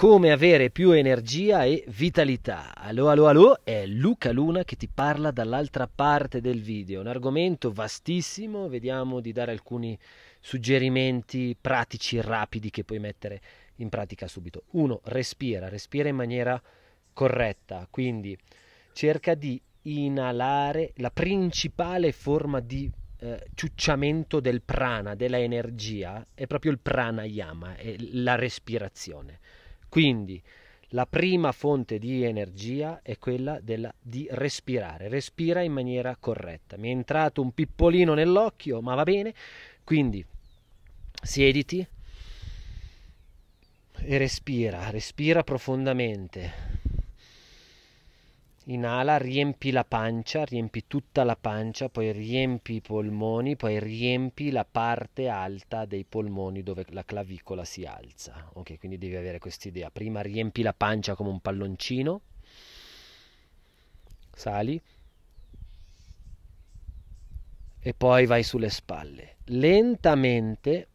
come avere più energia e vitalità. Allo allo allo è Luca Luna che ti parla dall'altra parte del video, un argomento vastissimo, vediamo di dare alcuni suggerimenti pratici rapidi che puoi mettere in pratica subito. Uno, Respira, respira in maniera corretta, quindi cerca di inalare la principale forma di eh, ciucciamento del prana, della energia, è proprio il pranayama, è la respirazione. Quindi la prima fonte di energia è quella della, di respirare, respira in maniera corretta. Mi è entrato un pippolino nell'occhio, ma va bene, quindi siediti e respira, respira profondamente inala, riempi la pancia, riempi tutta la pancia, poi riempi i polmoni, poi riempi la parte alta dei polmoni dove la clavicola si alza. Ok, quindi devi avere questa idea. Prima riempi la pancia come un palloncino, sali e poi vai sulle spalle. Lentamente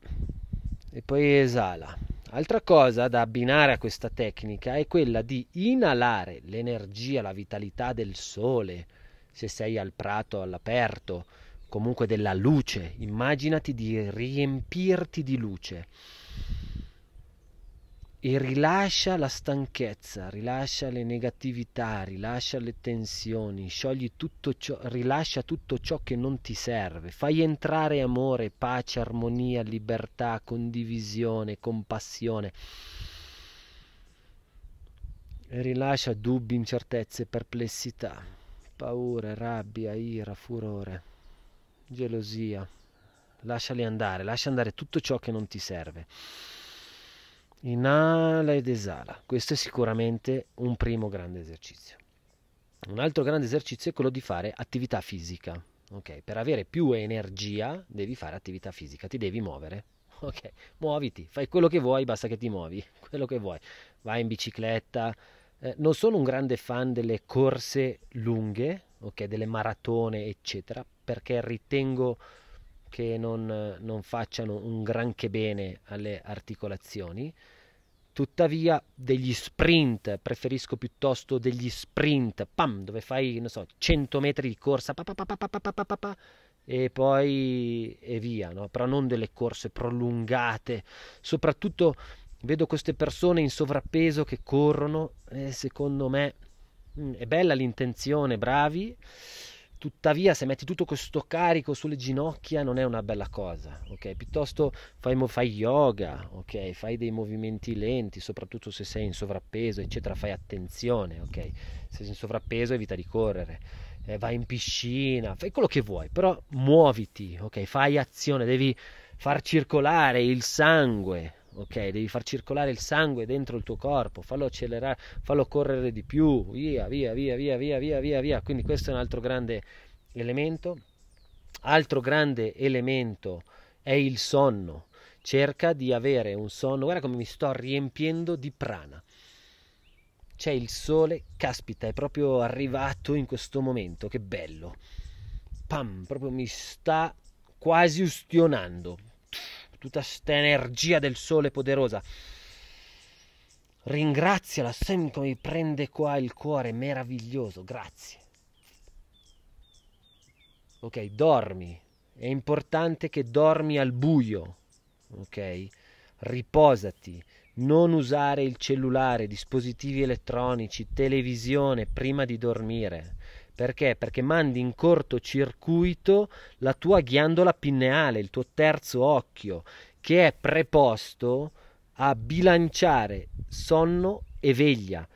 e poi esala. Altra cosa da abbinare a questa tecnica è quella di inalare l'energia, la vitalità del sole, se sei al prato, all'aperto, comunque della luce. Immaginati di riempirti di luce e rilascia la stanchezza, rilascia le negatività, rilascia le tensioni, tutto ciò, rilascia tutto ciò che non ti serve, fai entrare amore, pace, armonia, libertà, condivisione, compassione. E rilascia dubbi, incertezze, perplessità, paure, rabbia, ira, furore, gelosia. Lasciali andare, lascia andare tutto ciò che non ti serve. Inala ed esala. Questo è sicuramente un primo grande esercizio. Un altro grande esercizio è quello di fare attività fisica. Okay? Per avere più energia devi fare attività fisica, ti devi muovere. Okay? Muoviti, fai quello che vuoi, basta che ti muovi, quello che vuoi. Vai in bicicletta. Eh, non sono un grande fan delle corse lunghe, okay? delle maratone, eccetera, perché ritengo che non, non facciano un granché bene alle articolazioni. Tuttavia, degli sprint, preferisco piuttosto degli sprint, pam, dove fai, non so, 100 metri di corsa, pa, pa, pa, e poi e via, no? però non delle corse prolungate. Soprattutto vedo queste persone in sovrappeso che corrono, e secondo me è bella l'intenzione, bravi, Tuttavia, se metti tutto questo carico sulle ginocchia non è una bella cosa, ok? Piuttosto fai, fai, yoga, ok? Fai dei movimenti lenti, soprattutto se sei in sovrappeso, eccetera, fai attenzione, ok? Se sei in sovrappeso evita di correre, eh, vai in piscina, fai quello che vuoi, però muoviti, ok? Fai azione, devi far circolare il sangue, ok? Devi far circolare il sangue dentro il tuo corpo, fallo accelerare, fallo correre di più, via, via, via, via, via, via, via, via. Quindi questo è un altro grande elemento. Altro grande elemento è il sonno. Cerca di avere un sonno, guarda come mi sto riempiendo di prana. C'è il sole, caspita, è proprio arrivato in questo momento, che bello. Pam, proprio mi sta quasi ustionando tutta questa energia del sole poderosa. Ringraziala senti come mi prende qua il cuore, meraviglioso, grazie. Ok, dormi. È importante che dormi al buio, ok? Riposati, non usare il cellulare, dispositivi elettronici, televisione prima di dormire perché? Perché mandi in cortocircuito la tua ghiandola pineale, il tuo terzo occhio, che è preposto a bilanciare sonno e veglia.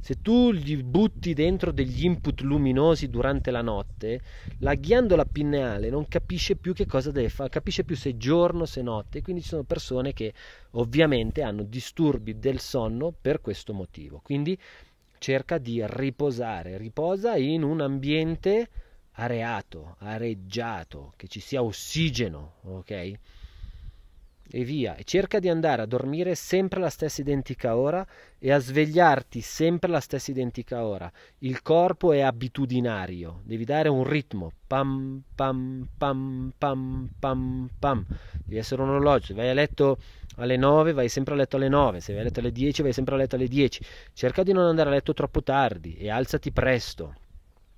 Se tu gli butti dentro degli input luminosi durante la notte, la ghiandola pineale non capisce più che cosa deve fare, capisce più se giorno, se notte, quindi ci sono persone che ovviamente hanno disturbi del sonno per questo motivo. Quindi cerca di riposare, riposa in un ambiente areato, areggiato, che ci sia ossigeno, ok? e via, e cerca di andare a dormire sempre la stessa identica ora e a svegliarti sempre la stessa identica ora. Il corpo è abitudinario, devi dare un ritmo, pam pam pam pam pam pam, devi essere un orologio, se vai a letto alle 9 vai sempre a letto alle 9, se vai a letto alle 10 vai sempre a letto alle 10, cerca di non andare a letto troppo tardi e alzati presto.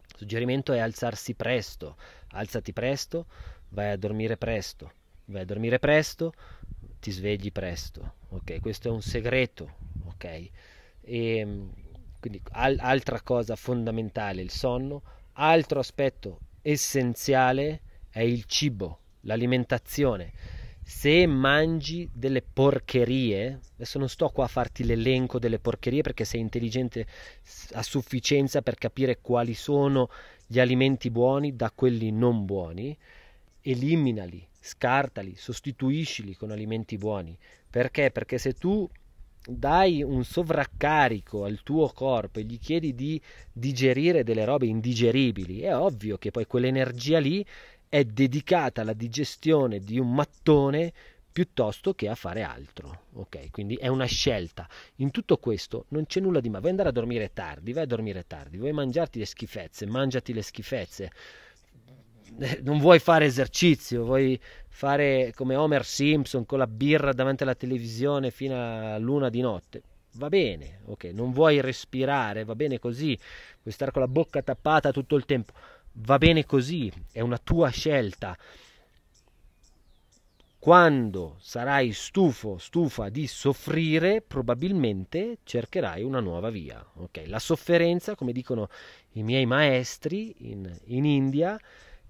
Il suggerimento è alzarsi presto, alzati presto, vai a dormire presto vai a dormire presto, ti svegli presto, ok? Questo è un segreto, ok? E, ehm, quindi al- altra cosa fondamentale il sonno, altro aspetto essenziale è il cibo, l'alimentazione. Se mangi delle porcherie, adesso non sto qua a farti l'elenco delle porcherie perché sei intelligente a sufficienza per capire quali sono gli alimenti buoni da quelli non buoni, eliminali, scartali, sostituiscili con alimenti buoni. Perché? Perché se tu dai un sovraccarico al tuo corpo e gli chiedi di digerire delle robe indigeribili, è ovvio che poi quell'energia lì è dedicata alla digestione di un mattone piuttosto che a fare altro. Ok, quindi è una scelta. In tutto questo non c'è nulla di male. Vuoi andare a dormire tardi, vai a dormire tardi. Vuoi mangiarti le schifezze, mangiati le schifezze. non vuoi fare esercizio, vuoi fare come Homer Simpson con la birra davanti alla televisione fino a luna di notte. Va bene, ok, non vuoi respirare, va bene così, vuoi stare con la bocca tappata tutto il tempo, va bene così, è una tua scelta. Quando sarai stufo, stufa di soffrire, probabilmente cercherai una nuova via. Okay? La sofferenza, come dicono i miei maestri in, in India,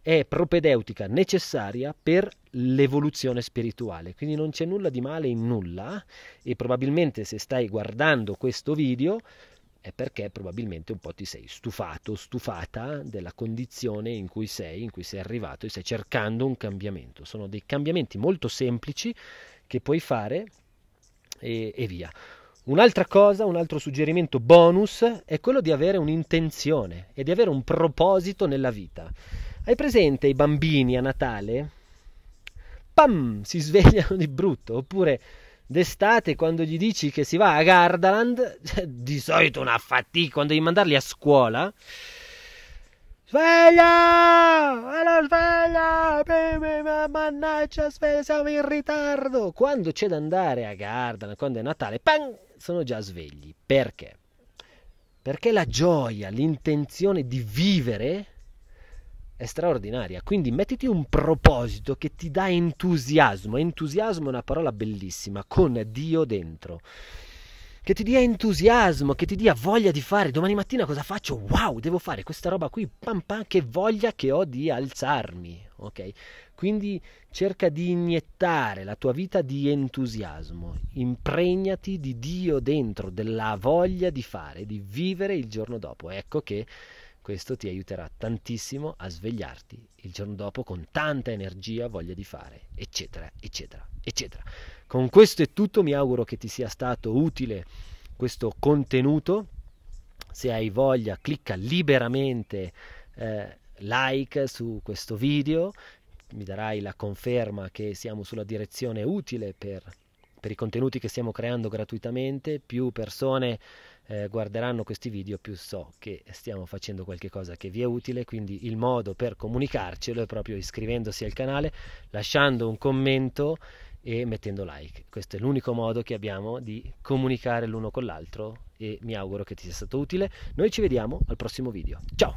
è propedeutica necessaria per l'evoluzione spirituale. Quindi non c'è nulla di male in nulla e probabilmente se stai guardando questo video è perché probabilmente un po' ti sei stufato, stufata della condizione in cui sei, in cui sei arrivato e stai cercando un cambiamento. Sono dei cambiamenti molto semplici che puoi fare e, e via. Un'altra cosa, un altro suggerimento bonus è quello di avere un'intenzione e di avere un proposito nella vita. Hai presente i bambini a Natale? Pam! Si svegliano di brutto. Oppure d'estate quando gli dici che si va a Gardaland, cioè, di solito una fatica, quando devi mandarli a scuola. Sveglia! Allora sveglia! mannaggia, sveglia, siamo in ritardo! Quando c'è da andare a Gardaland, quando è Natale, pam! Sono già svegli. Perché? Perché la gioia, l'intenzione di vivere è straordinaria. Quindi mettiti un proposito che ti dà entusiasmo. Entusiasmo è una parola bellissima, con Dio dentro. Che ti dia entusiasmo, che ti dia voglia di fare. Domani mattina cosa faccio? Wow, devo fare questa roba qui. Pam pam, che voglia che ho di alzarmi. Ok? Quindi cerca di iniettare la tua vita di entusiasmo, impregnati di Dio dentro, della voglia di fare, di vivere il giorno dopo. Ecco che questo ti aiuterà tantissimo a svegliarti il giorno dopo con tanta energia, voglia di fare, eccetera, eccetera, eccetera. Con questo è tutto, mi auguro che ti sia stato utile questo contenuto. Se hai voglia, clicca liberamente eh, like su questo video, mi darai la conferma che siamo sulla direzione utile per, per i contenuti che stiamo creando gratuitamente, più persone eh, guarderanno questi video più so che stiamo facendo qualcosa che vi è utile, quindi il modo per comunicarcelo è proprio iscrivendosi al canale, lasciando un commento e mettendo like. Questo è l'unico modo che abbiamo di comunicare l'uno con l'altro e mi auguro che ti sia stato utile. Noi ci vediamo al prossimo video. Ciao!